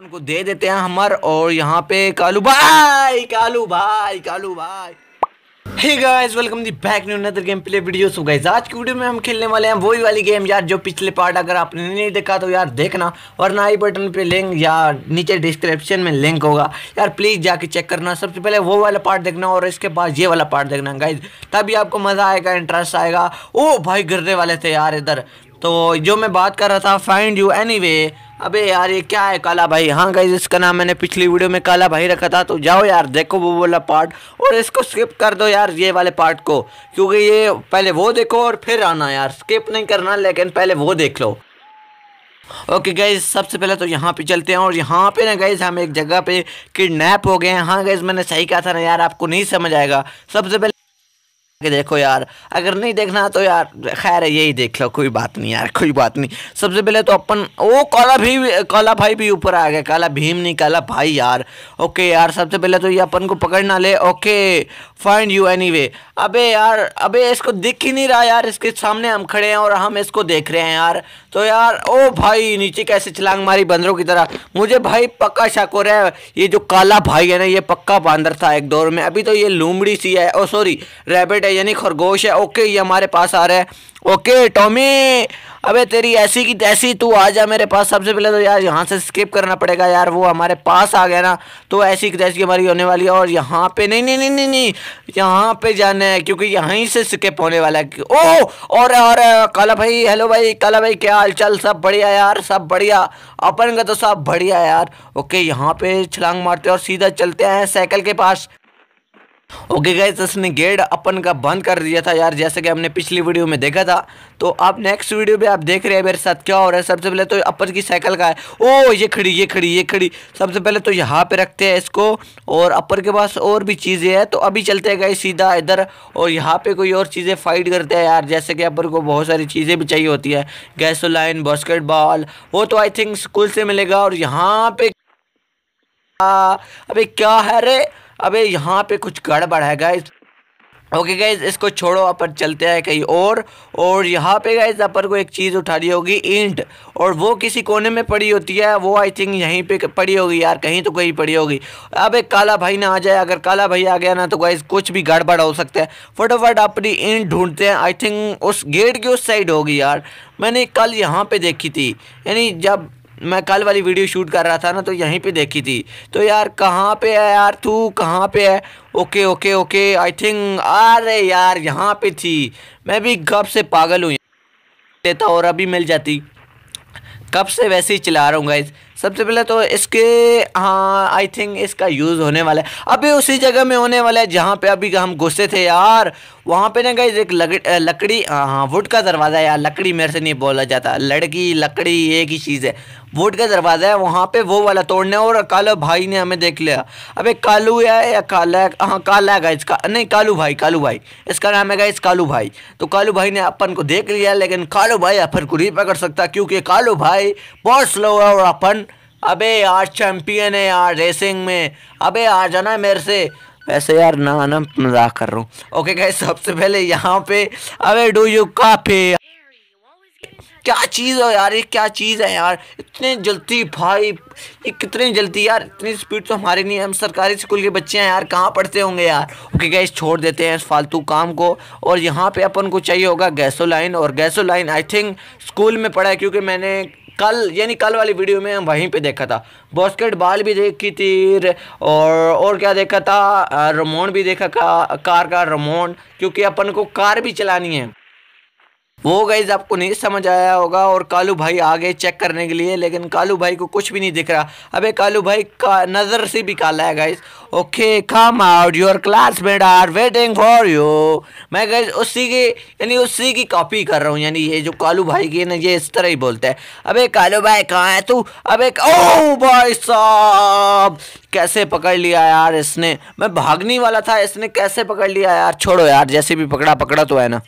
उनको दे देते हैं हमर और यहाँ पे कालू भाई कालू भाई कालू भाई hey guys welcome the back new another game play video so guys आज की वीडियो में हम खेलने वाले हैं वही वाली गेम यार जो पिछले पार्ट अगर आपने नहीं देखा तो यार देखना और ना ही बटन पे लिंक या नीचे डिस्क्रिप्शन में लिंक होगा यार प्लीज़ जाके चेक करना सबसे पहले वो वाला पार्ट देखना और इसके बाद ये वाला पार्ट देखना गाइज तभी आपको मज़ा आएगा इंटरेस्ट आएगा ओ भाई गिरने वाले थे यार इधर तो जो मैं बात कर रहा था फाइंड यू एनी अबे यार ये क्या है काला भाई हाँ गाइज इसका नाम मैंने पिछली वीडियो में काला भाई रखा था तो जाओ यार देखो वो वाला पार्ट और इसको स्किप कर दो यार ये वाले पार्ट को क्योंकि ये पहले वो देखो और फिर आना यार स्किप नहीं करना लेकिन पहले वो देख लो ओके गाइज सबसे पहले तो यहाँ पे चलते हैं और यहाँ पे ना गाइज हम एक जगह पे किडनैप हो गए हैं हाँ गाइज मैंने सही कहा था ना यार आपको नहीं समझ आएगा सबसे पहले कि देखो यार अगर नहीं देखना तो यार खैर यही देख लो कोई बात नहीं यार कोई बात नहीं सबसे पहले तो अपन ओ काला भी काला भाई भी ऊपर आ गया काला भीम नहीं काला भाई यार ओके यार सबसे पहले तो ये अपन को पकड़ना ले ओके फाइंड यू एनीवे अबे यार अबे इसको दिख ही नहीं रहा यार इसके सामने हम खड़े हैं और हम इसको देख रहे हैं यार तो यार ओ भाई नीचे कैसे छलांग मारी बंदरों की तरह मुझे भाई पक्का शक हो रहा है ये जो काला भाई है ना ये पक्का बंदर था एक दौर में अभी तो ये लूमड़ी सी है ओ सॉरी रेबिट है यानी खरगोश है ओके ये हमारे पास आ रहा है ओके टॉमी अबे तेरी ऐसी की तैसी तू आ जा मेरे पास सबसे पहले तो यार यहाँ से स्किप करना पड़ेगा यार वो हमारे पास आ गया ना तो ऐसी की तैसी हमारी होने वाली है और यहाँ पे नहीं नहीं नहीं नहीं नहीं यहाँ पे जाना है क्योंकि यहीं से स्किप होने वाला है ओ और और काला भाई हेलो भाई काला भाई क्या हाल चाल सब बढ़िया यार सब बढ़िया अपन का तो सब बढ़िया यार ओके यहाँ पे छलांग मारते और सीधा चलते हैं साइकिल के पास ओके गैस इसने गेट अपन का बंद कर दिया था यार जैसे कि हमने पिछली वीडियो में देखा था तो आप नेक्स्ट वीडियो भी आप देख रहे हैं मेरे साथ क्या हो रहा है सबसे पहले तो अपन की साइकिल का है ओ ये खड़ी ये खड़ी ये खड़ी सबसे पहले तो यहाँ पे रखते हैं इसको और अपर के पास और भी चीज़ें हैं तो अभी चलते हैं गए सीधा इधर और यहाँ पर कोई और चीज़ें फाइट करते हैं यार जैसे कि अपर को बहुत सारी चीज़ें भी चाहिए होती है गैसो बास्केट बास्केटबॉल वो तो आई थिंक स्कूल से मिलेगा और यहाँ पे अभी क्या है रे अबे यहाँ पे कुछ गड़बड़ है गाइज ओके गाइज इसको छोड़ो अपन चलते हैं कहीं और और यहाँ पे गाइज अपन को एक चीज़ उठानी होगी इंट और वो किसी कोने में पड़ी होती है वो आई थिंक यहीं पे पड़ी होगी यार कहीं तो कहीं पड़ी होगी अब एक काला भाई ना आ जाए अगर काला भाई आ गया ना तो गाइज कुछ भी गड़बड़ हो सकता है फटाफट अपनी ईंट ढूंढते हैं आई थिंक उस गेट की उस साइड होगी यार मैंने कल यहाँ पर देखी थी यानी जब मैं कल वाली वीडियो शूट कर रहा था ना तो यहीं पे देखी थी तो यार कहाँ पे है यार तू कहाँ पे है okay okay okay I think अरे यार यहाँ पे थी मैं भी कब से पागल हूँ लेता और अभी मिल जाती कब से वैसे ही चला रहा हूँ गाइज़ सबसे पहले तो इसके हाँ आई थिंक इसका यूज़ होने वाला है अभी उसी जगह में होने वाला है जहाँ पे अभी हम घुसे थे यार वहाँ पे ना गई एक लग, लकड़ी हाँ वुड हाँ, का दरवाज़ा यार लकड़ी मेरे से नहीं बोला जाता लड़की लकड़ी एक ही चीज़ है वुड का दरवाज़ा है वहाँ पे वो वाला तोड़ने और कालो भाई ने हमें देख लिया अबे कालू है या काला हाँ काला है गाइज का नहीं कालू भाई कालू भाई इसका नाम है गाइज कालू भाई तो कालू भाई ने अपन को देख लिया लेकिन कालू भाई अपन को नहीं पकड़ सकता क्योंकि कालू भाई बहुत स्लो है और अपन अबे यार चैम्पियन है यार रेसिंग में अबे आ जाना मेरे से वैसे यार ना ना मजाक कर रहा हूँ ओके गए सबसे पहले यहाँ पे अबे डू यू काफी क्या चीज़ है यार ये क्या चीज़ है यार इतनी जल्दी भाई ये कितनी जल्दी यार इतनी स्पीड तो हमारी नहीं है हम सरकारी स्कूल के बच्चे हैं यार कहाँ पढ़ते होंगे यार ओके गैस छोड़ देते हैं इस फालतू काम को और यहाँ पे अपन को चाहिए होगा गैसोलाइन और गैसोलाइन आई थिंक स्कूल में पढ़ा है क्योंकि मैंने कल यानी कल वाली वीडियो में हम वहीं पे देखा था बॉस्केट बॉल भी देखी थी और और क्या देखा था रमोन भी देखा का, कार का रमोन क्योंकि अपन को कार भी चलानी है वो गाइज आपको नहीं समझ आया होगा और कालू भाई आगे चेक करने के लिए लेकिन कालू भाई को कुछ भी नहीं दिख रहा अबे कालू भाई का नज़र से भी काला है guys okay come out your classmate are waiting for you मैं गाइज उसी की यानी उसी की कॉपी कर रहा हूँ यानी ये जो कालू भाई की है ना ये इस तरह ही बोलता है अबे कालू भाई कहाँ है तू एक ओ भाई साहब कैसे पकड़ लिया यार इसने मैं भागने वाला था इसने कैसे पकड़ लिया यार छोड़ो यार जैसे भी पकड़ा पकड़ा तो है ना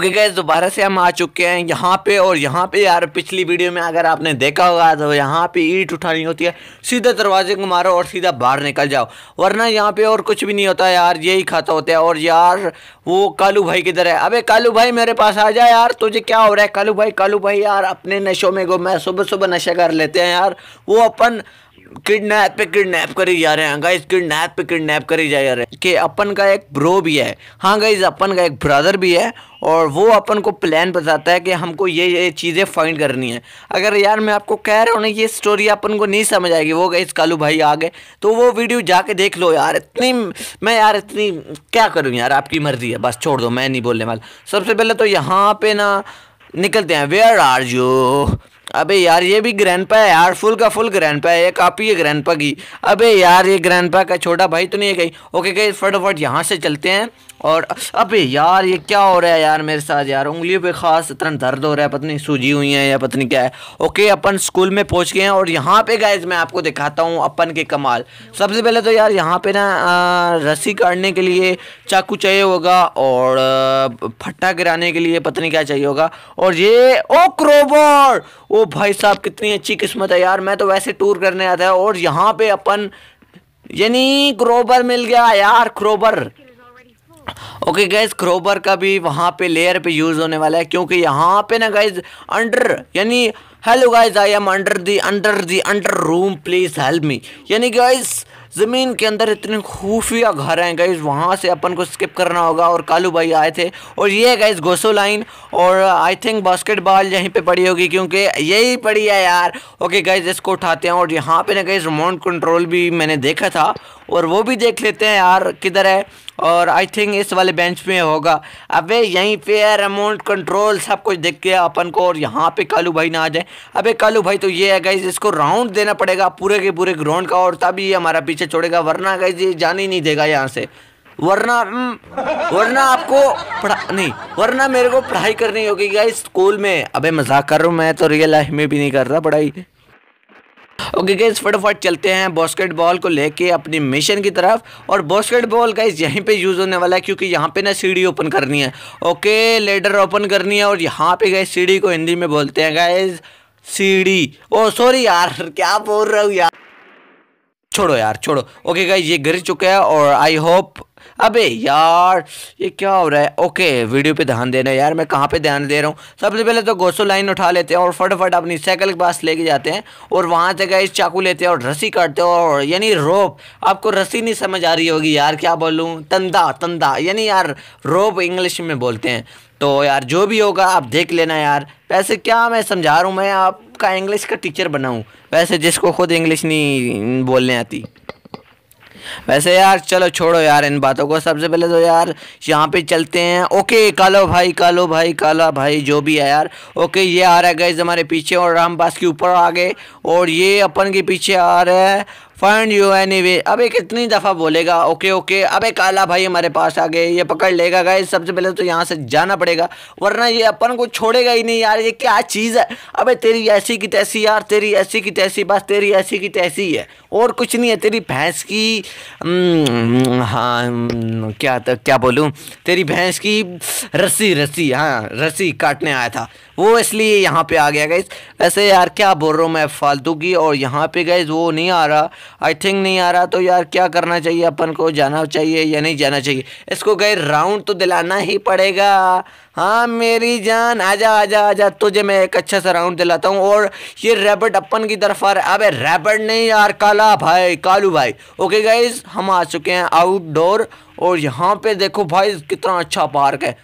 ओके गैस दोबारा से हम आ चुके हैं यहाँ पे और यहाँ पे यार पिछली वीडियो में अगर आपने देखा होगा तो यहाँ पे ईट उठानी होती है सीधे दरवाजे को मारो और सीधा बाहर निकल जाओ वरना यहाँ पे और कुछ भी नहीं होता यार यही खाता होता है और यार वो कालू भाई किधर है अबे कालू भाई मेरे पास आ जाए यार तुझे क्या हो रहा है कालू भाई कालू भाई यार अपने नशों में गो मैं सुबह सुबह नशे कर लेते हैं यार वो अपन किडनैप पे किडनैप करी जा रहे हैं गाइस हाँ किडनैप पे किडनैप करी जा रहे हैं कि अपन का एक ब्रो भी है हाँ गाइस अपन का एक ब्रदर भी है और वो अपन को प्लान बताता है कि हमको ये ये चीज़ें फाइंड करनी है अगर यार मैं आपको कह रहा हूँ ना ये स्टोरी अपन को नहीं समझ आएगी वो गई कालू भाई आ गए तो वो वीडियो जाके देख लो यार इतनी मैं यार इतनी क्या करूँ यार आपकी मर्ज़ी है बस छोड़ दो मैं नहीं बोलने वाला सबसे पहले तो यहाँ पे ना निकलते हैं वेयर आर यू अबे यार ये भी ग्रैंडपा है यार फुल का फुल ग्रैंडपा है ये काफी है ग्रैंडपा की अबे यार ये ग्रैंडपा का छोटा भाई तो नहीं है कहीं ओके कहीं फटोफट यहाँ से चलते हैं और अबे यार ये क्या हो रहा है यार मेरे साथ यार उंगलियों पे खास इतना दर्द हो रहा है पत्नी सूजी हुई है या पत्नी क्या है ओके अपन स्कूल में पहुंच गए हैं और यहाँ पे गाइज मैं आपको दिखाता हूँ अपन के कमाल सबसे पहले तो यार यहाँ पे ना रस्सी काटने के लिए चाकू चाहिए होगा और फट्टा गिराने के लिए पत्नी क्या चाहिए होगा और ये ओ क्रोबर ओ भाई साहब कितनी अच्छी किस्मत है यार मैं तो वैसे टूर करने आता है और यहाँ पे अपन यानी क्रोबर मिल गया यार क्रोबर ओके गैस क्रोबर का भी वहाँ पे लेयर पे यूज़ होने वाला है क्योंकि यहाँ पे ना गैस अंडर यानी hello guys I am under the under the under room please help me यानी गाइज़ ज़मीन के अंदर इतने खुफिया घर हैं गाइज वहाँ से अपन को स्किप करना होगा और कालू भाई आए थे और ये गाइज गोसो लाइन और आई थिंक बास्केटबॉल यहीं पे पड़ी होगी क्योंकि यही पड़ी है यार ओके गाइज इसको उठाते हैं और यहाँ पे ना गाइज रिमोट कंट्रोल भी मैंने देखा था और वो भी देख लेते हैं यार किधर है और आई थिंक इस वाले बेंच में होगा अबे यहीं है रिमोट कंट्रोल सब कुछ देख के अपन को और यहाँ पे कालू भाई ना आ जाए अबे कालू भाई तो ये है गाइज इसको राउंड देना पड़ेगा पूरे के पूरे ग्राउंड का और तभी ये हमारा पीछे छोड़ेगा वरना गाइज ये जान ही नहीं देगा यहाँ से वरना हम्म, वरना आपको पढ़ा नहीं वरना मेरे को पढ़ाई करनी होगी गाइज स्कूल में अबे मजाक कर रहा हूँ मैं तो रियल लाइफ में भी नहीं कर रहा पढ़ाई ओके गैस फटाफट चलते हैं बॉस्केट बॉल को लेके अपनी मिशन की तरफ और बॉस्केट बॉल गाइज यहीं पे यूज़ होने वाला है क्योंकि यहाँ पे ना सीढ़ी ओपन करनी है ओके लेडर ओपन करनी है और यहाँ पे गैस सीढ़ी को हिंदी में बोलते हैं गाइज सीढ़ी ओ oh, सॉरी यार क्या बोल रहा हूँ यार छोड़ो यार छोड़ो ओके गाइज ये गिर चुका है और आई होप अबे यार ये क्या हो रहा है ओके वीडियो पे ध्यान देना यार मैं कहाँ पे ध्यान दे रहा हूँ सबसे पहले तो गोसो लाइन उठा लेते हैं और फटाफट अपनी साइकिल के पास लेके जाते हैं और वहाँ से गए चाकू लेते हैं और रस्सी काटते हैं और यानी रोप आपको रस्सी नहीं समझ आ रही होगी यार क्या बोलूँ तंदा तंदा यानी यार रोप इंग्लिश में बोलते हैं तो यार जो भी होगा आप देख लेना यार वैसे क्या मैं समझा रहा हूँ मैं आपका इंग्लिश का टीचर बनाऊँ वैसे जिसको खुद इंग्लिश नहीं बोलने आती वैसे यार चलो छोड़ो यार इन बातों को सबसे पहले तो यार यहाँ पे चलते हैं ओके कालो भाई कालो भाई काला भाई जो भी है यार ओके ये आ रहा है गैस हमारे पीछे और रामबास के ऊपर आ गए और ये अपन के पीछे आ रहा है फाइंड यू एनी वे एक कितनी दफ़ा बोलेगा ओके ओके अबे काला भाई हमारे पास आ गए ये पकड़ लेगा गए सबसे पहले तो यहाँ से जाना पड़ेगा वरना ये अपन को छोड़ेगा ही नहीं यार ये क्या चीज़ है अबे तेरी ऐसी की तैसी यार तेरी ऐसी की तैसी बस तेरी ऐसी की तैसी है और कुछ नहीं है तेरी भैंस की हम्म, हाँ हम्म, क्या तो, क्या बोलूँ तेरी भैंस की रस्सी रस्सी हाँ रस्सी काटने आया था वो इसलिए यहाँ पे आ गया गई वैसे यार क्या बोल रहा हूँ मैं फालतू की और यहाँ पे गए वो नहीं आ रहा आई थिंक नहीं आ रहा तो यार क्या करना चाहिए अपन को जाना चाहिए या नहीं जाना चाहिए इसको गए राउंड तो दिलाना ही पड़ेगा हाँ मेरी जान आजा आजा आजा तुझे मैं एक अच्छा सा राउंड दिलाता हूँ और ये रैबर्ट अपन की तरफ आ रहा है अबे रैबर्ट नहीं यार काला भाई कालू भाई ओके गाइज हम आ चुके हैं आउटडोर और यहाँ पे देखो भाई कितना अच्छा पार्क है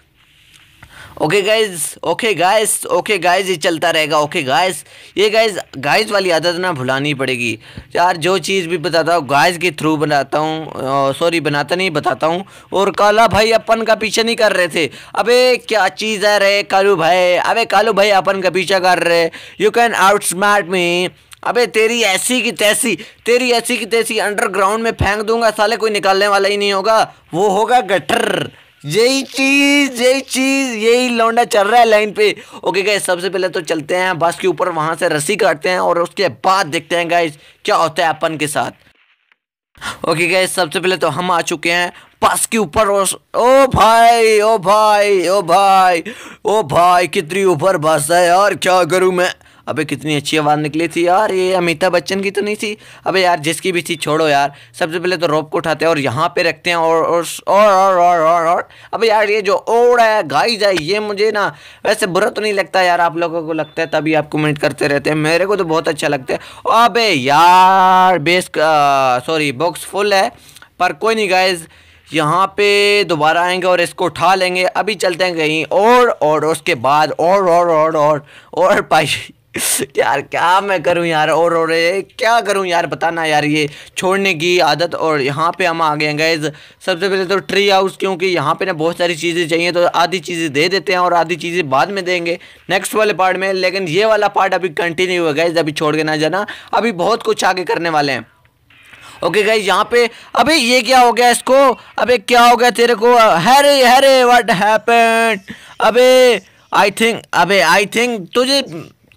okay guys okay guys okay guys ये चलता रहेगा ओके गाइस ये गाइज गाइज वाली आदत ना भुलानी पड़ेगी यार जो चीज़ भी बताता हूँ गाइज के थ्रू बनाता हूँ सॉरी बनाता नहीं बताता हूँ और काला भाई अपन का पीछा नहीं कर रहे थे अबे क्या चीज़ है रे कालू भाई अबे कालू भाई अपन का पीछा कर रहे you can outsmart me अबे तेरी ऐसी की तैसी तेरी ऐसी की तैसी अंडरग्राउंड में फेंक दूंगा साले कोई निकालने वाला ही नहीं होगा वो होगा गटर यही चीज यही चीज यही लौंडा चल रहा है लाइन पे ओके गाइस सबसे पहले तो चलते हैं बस के ऊपर वहां से रस्सी काटते हैं और उसके बाद देखते हैं गाइस क्या होता है अपन के साथ ओके गाइस सबसे पहले तो हम आ चुके हैं बस के ऊपर ओ भाई ओ भाई ओ भाई ओ भाई कितनी ऊपर बस है यार क्या करूं मैं अबे कितनी अच्छी आवाज़ निकली थी यार ये अमिताभ बच्चन की तो नहीं थी अबे यार जिसकी भी थी छोड़ो यार सबसे पहले तो रोप को उठाते हैं और यहाँ पे रखते हैं और और और और और और, और। अबे यार ये जो ओड़ है गाइज है ये मुझे ना वैसे बुरा तो नहीं लगता यार आप लोगों को लगता है तभी आप कमेंट करते रहते हैं मेरे को तो बहुत अच्छा लगता है अबे यार बेस सॉरी बॉक्स फुल है पर कोई नहीं गाइज़ यहाँ पे दोबारा आएंगे और इसको उठा लेंगे अभी चलते हैं कहीं और और उसके बाद और और और और और, और, और, और पाई यार क्या मैं करूं यार और और क्या करूं यार बताना यार ये छोड़ने की आदत और यहाँ पे हम आ गए हैं गैज़ सबसे पहले तो ट्री हाउस क्योंकि यहाँ पे ना बहुत सारी चीज़ें चाहिए तो आधी चीज़ें दे देते हैं और आधी चीज़ें बाद में देंगे नेक्स्ट वाले पार्ट में लेकिन ये वाला पार्ट अभी कंटिन्यू है गैज़ अभी छोड़ के ना जाना अभी बहुत कुछ आगे करने वाले हैं ओके गाइज यहाँ पे अबे ये क्या हो गया इसको अबे क्या हो गया तेरे को हरे हरे व्हाट हैपेंड अबे आई थिंक अबे आई थिंक तुझे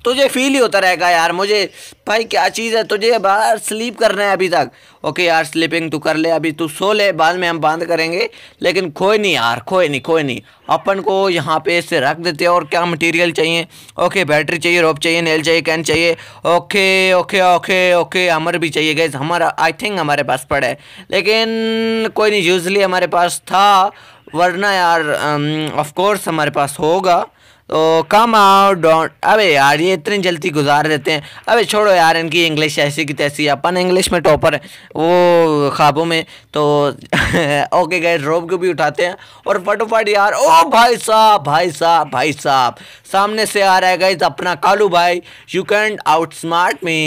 तुझे फील ही होता रहेगा यार मुझे भाई क्या चीज़ है तुझे बाहर स्लीप करना है अभी तक ओके यार स्लीपिंग तू कर ले अभी तू सो ले बाद में हम बांध करेंगे लेकिन कोई नहीं यार कोई नहीं कोई नहीं अपन को यहाँ पे इससे रख देते हैं और क्या मटेरियल चाहिए ओके बैटरी चाहिए रोप चाहिए नेल चाहिए कैन चाहिए ओके ओके ओके ओके हमर भी चाहिए गैस हमारा आई थिंक हमारे पास पड़ा है लेकिन कोई नहीं यूजली हमारे पास था वरना यार ऑफकोर्स um, हमारे पास होगा तो कम आओ डोंट अबे यार ये इतनी जल्दी गुजार देते हैं अबे छोड़ो यार इनकी इंग्लिश ऐसी की तैसी अपन इंग्लिश में टॉपर है वो ख्वाबों में तो ओके गए रोब को भी उठाते हैं और फटोफट यार ओ भाई साहब भाई साहब भाई साहब सामने से आ रहा है गए अपना कालू भाई you can't outsmart me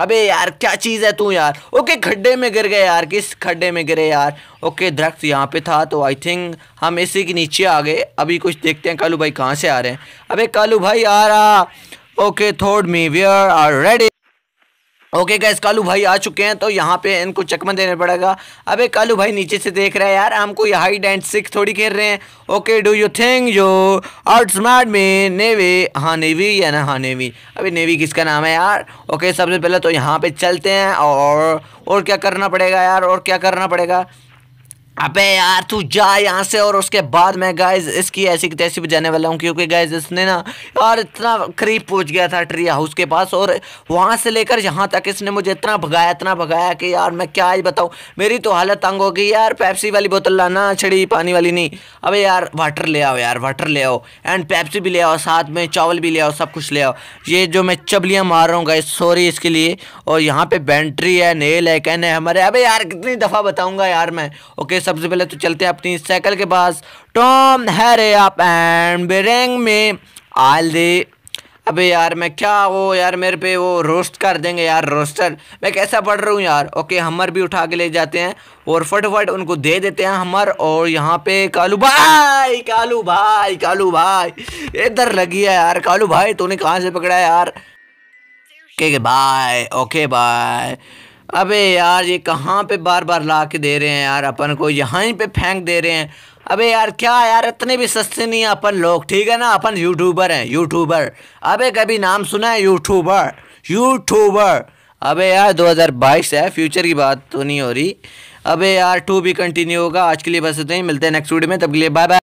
अबे यार क्या चीज़ है तू यार ओके खड्डे में गिर गए यार किस खड्डे में गिरे यार ओके दरख्त यहाँ पे था तो आई थिंक हम इसी के नीचे आ गए अभी कुछ देखते हैं कालू भाई कहाँ से आ रहे हैं अबे कालू भाई आ रहा ओके थोड me where are ready okay guys Kalu भाई आ चुके हैं तो यहाँ पे इनको चकमा देना पड़ेगा अबे कालू भाई नीचे से देख रहा है यार हमको ये हाई एंड सिक्स थोड़ी खेल रहे हैं ओके डू यू थिंक जो आउट स्मार्ट में नेवी हाँ नेवी या ना हाँ नेवी अबे नेवी किसका नाम है यार ओके सबसे पहले तो यहाँ पे चलते हैं और और क्या करना पड़ेगा यार और क्या करना पड़ेगा अबे यार तू जा यहाँ से और उसके बाद मैं गाइज इसकी ऐसी तैसी बजाने वाला हूँ क्योंकि गाइज इसने ना यार इतना करीब पहुँच गया था ट्री हाउस के पास और वहाँ से लेकर यहाँ तक इसने मुझे इतना भगाया इतना भगाया कि यार मैं क्या ही बताऊँ मेरी तो हालत तंग होगी यार पैप्सी वाली बोतल लाना छड़ी पानी वाली नहीं अबे यार वाटर ले आओ यार वाटर ले आओ एंड पैप्सी भी ले आओ साथ में चावल भी ले आओ सब कुछ ले आओ ये जो मैं चबलियाँ मार रहा हूँ गाइज सॉरी इसके लिए और यहाँ पर बैटरी है नेल है कहने हमारे अब यार कितनी दफ़ा बताऊँगा यार मैं ओके सबसे पहले तो चलते हैं अपनी साइकिल के पास टॉम हैरे आप एंड बेरेंग में आल दे अबे यार मैं क्या वो यार मेरे पे वो रोस्ट कर देंगे यार रोस्टर मैं कैसा पढ़ रहा हूँ यार ओके हमर भी उठा के ले जाते हैं और फटाफट उनको दे देते हैं हमर और यहाँ पे कालू भाई कालू भाई कालू भाई इधर लगी है यार कालू भाई तूने कहाँ से पकड़ा है यार के, के बाय ओके बाय अबे यार ये कहाँ पे बार बार ला के दे रहे हैं यार अपन को यहाँ ही पे फेंक दे रहे हैं अबे यार क्या यार इतने भी सस्ते नहीं है अपन लोग ठीक है ना अपन यूट्यूबर हैं यूट्यूबर अबे कभी नाम सुना है यूट्यूबर यूट्यूबर अबे यार 2022 है फ्यूचर की बात तो नहीं हो रही अबे यार टू भी कंटिन्यू होगा आज के लिए बस इतना ही मिलते हैं नेक्स्ट वीडियो में तब के लिए बाय बाय